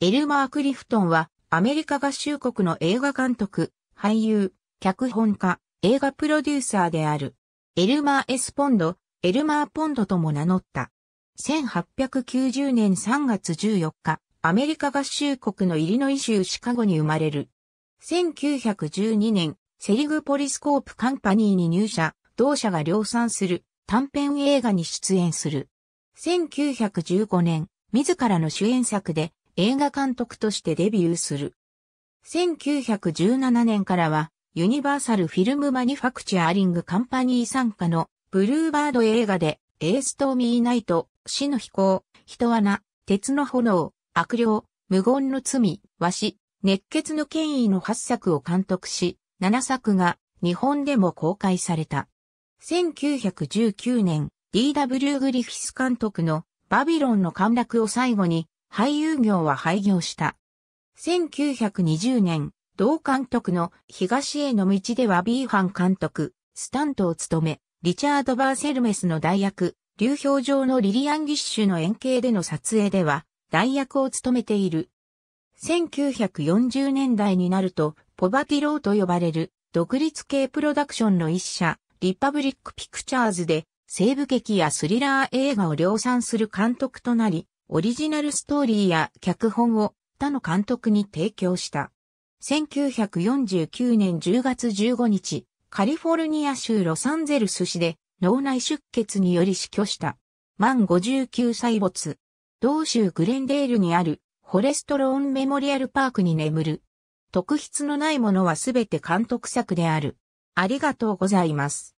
エルマー・クリフトンは、アメリカ合衆国の映画監督、俳優、脚本家、映画プロデューサーである。エルマー・エスポンド、エルマー・ポンドとも名乗った。1890年3月14日、アメリカ合衆国のイリノイ州シカゴに生まれる。1912年、セリグポリスコープカンパニーに入社、同社が量産する短編映画に出演する。1915年、自らの主演作で映画監督としてデビューする。1917年からは、ユニバーサル・フィルム・マニファクチャーリング・カンパニー参加のブルーバード映画で、エーストーミーナイト、死の飛行、人穴、鉄の炎、悪霊、無言の罪、和紙、熱血の権威の8作を監督し、7作が日本でも公開された。1919年、D.W. グリフィス監督のバビロンの陥落を最後に俳優業は廃業した。1920年、同監督の東への道では B 班監督、スタントを務め、リチャード・バーセルメスの代役、流氷上のリリアン・ギッシュの円形での撮影では、代役を務めている。1940年代になると、ポバティローと呼ばれる、独立系プロダクションの一社、リパブリック・ピクチャーズで、西部劇やスリラー映画を量産する監督となり、オリジナルストーリーや脚本を他の監督に提供した。1949年10月15日、カリフォルニア州ロサンゼルス市で脳内出血により死去した。満59歳没。同州グレンデールにあるフォレストローンメモリアルパークに眠る。特筆のないものはすべて監督作である。ありがとうございます。